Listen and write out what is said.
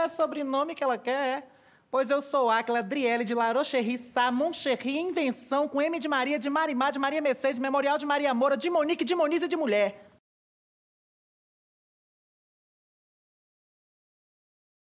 É sobrenome que ela quer, é? Pois eu sou Áquila Driele de Larocherri Sá, Cherri Invenção, com M de Maria, de Marimá, de Maria Mercedes, Memorial de Maria Moura, de Monique, de Moniza e de Mulher.